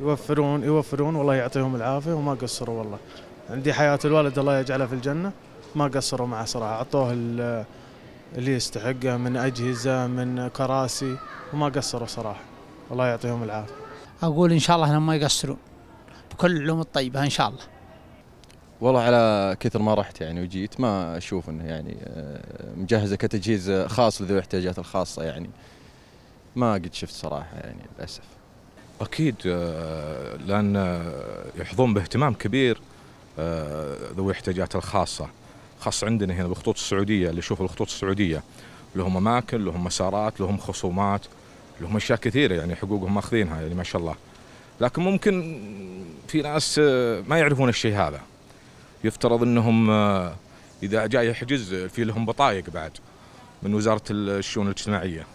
يوفرون يوفرون والله يعطيهم العافيه وما قصروا والله عندي حياه الوالد الله يجعله في الجنه ما قصروا معه صراحه اعطوه اللي يستحقه من اجهزه من كراسي وما قصروا صراحه الله يعطيهم العافيه اقول ان شاء الله انهم ما يقصرون بكل العلوم الطيبه ان شاء الله والله على كثر ما رحت يعني وجيت ما اشوف انه يعني آه، مجهزه كتجهيز خاص لذوي الاحتياجات الخاصه يعني ما قد شفت صراحه يعني للاسف اكيد آه، لان آه، يحظون باهتمام كبير آه، ذوي الاحتياجات الخاصه خاص عندنا هنا بالخطوط السعوديه اللي يشوف الخطوط السعوديه لهم اماكن لهم مسارات لهم خصومات لهم اشياء كثيره يعني حقوقهم ماخذينها يعني ما شاء الله لكن ممكن في ناس ما يعرفون الشيء هذا يفترض انهم اذا جاي يحجز في لهم بطايق بعد من وزاره الشؤون الاجتماعيه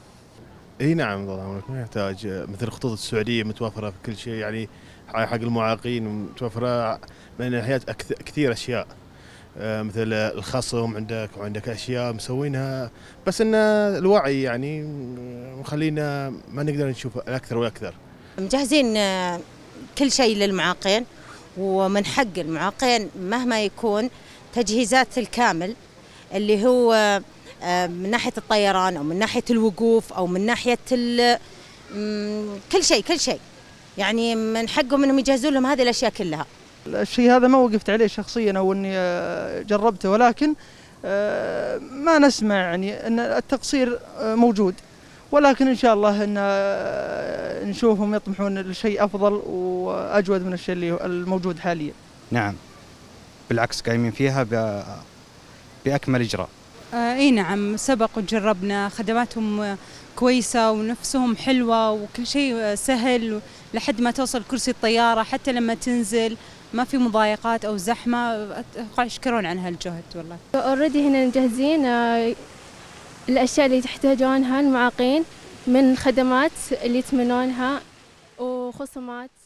اي نعم الله ما يحتاج مثل الخطوط السعوديه متوفره في كل شيء يعني حق المعاقين متوفره من الحياه كثير اشياء آه، مثل الخصم عندك وعندك اشياء مسوينها بس ان الوعي يعني مخلينا ما نقدر نشوف اكثر واكثر. مجهزين آه، كل شيء للمعاقين ومن حق المعاقين مهما يكون تجهيزات الكامل اللي هو آه، من ناحيه الطيران او من ناحيه الوقوف او من ناحيه كل شيء كل شيء يعني من حقهم انهم يجهزون لهم هذه الاشياء كلها الشيء هذا ما وقفت عليه شخصيا او اني آه، جربته ولكن آه، ما نسمع يعني ان التقصير موجود ولكن ان شاء الله ان نشوفهم يطمحون لشيء افضل واجود من الشيء اللي الموجود حاليا. نعم بالعكس قايمين فيها باكمل اجراء. آه، اي نعم سبق وجربنا خدماتهم كويسة ونفسهم حلوة وكل شيء سهل لحد ما توصل كرسي الطيارة حتى لما تنزل ما في مضايقات أو زحمة يشكرون عن هالجهد والله اوريدي هنا مجهزين آه، الأشياء اللي تحتاجونها المعاقين من الخدمات اللي يتمنونها وخصومات